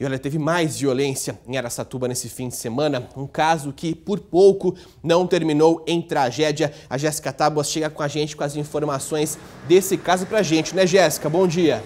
E olha, teve mais violência em Aracatuba nesse fim de semana, um caso que por pouco não terminou em tragédia. A Jéssica Tábuas chega com a gente com as informações desse caso pra gente, né Jéssica? Bom dia!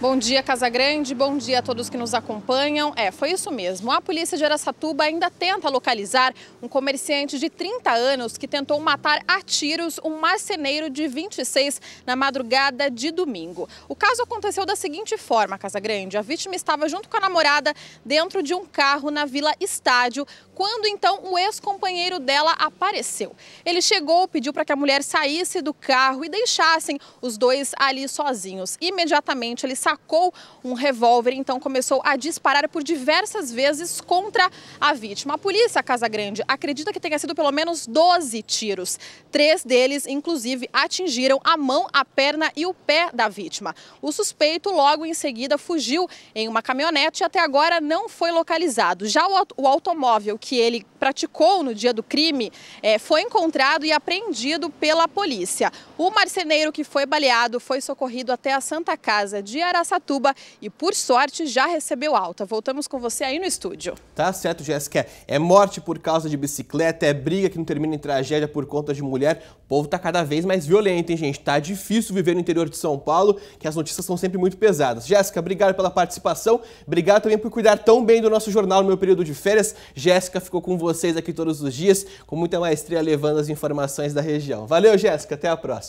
Bom dia, Casa Grande. Bom dia a todos que nos acompanham. É, foi isso mesmo. A polícia de Aracatuba ainda tenta localizar um comerciante de 30 anos que tentou matar a tiros um marceneiro de 26 na madrugada de domingo. O caso aconteceu da seguinte forma, Casa Grande. A vítima estava junto com a namorada dentro de um carro na Vila Estádio, quando então o ex-companheiro dela apareceu. Ele chegou, pediu para que a mulher saísse do carro e deixassem os dois ali sozinhos. Imediatamente eles sacou um revólver e então começou a disparar por diversas vezes contra a vítima. A polícia Casa Grande acredita que tenha sido pelo menos 12 tiros. Três deles, inclusive, atingiram a mão, a perna e o pé da vítima. O suspeito logo em seguida fugiu em uma caminhonete e até agora não foi localizado. Já o automóvel que ele praticou no dia do crime é, foi encontrado e apreendido pela polícia. O marceneiro que foi baleado foi socorrido até a Santa Casa de Aracaju Araçatuba e, por sorte, já recebeu alta. Voltamos com você aí no estúdio. Tá certo, Jéssica. É morte por causa de bicicleta, é briga que não termina em tragédia por conta de mulher. O povo tá cada vez mais violento, hein, gente? Tá difícil viver no interior de São Paulo, que as notícias são sempre muito pesadas. Jéssica, obrigado pela participação. Obrigado também por cuidar tão bem do nosso jornal no meu período de férias. Jéssica ficou com vocês aqui todos os dias, com muita maestria levando as informações da região. Valeu, Jéssica. Até a próxima.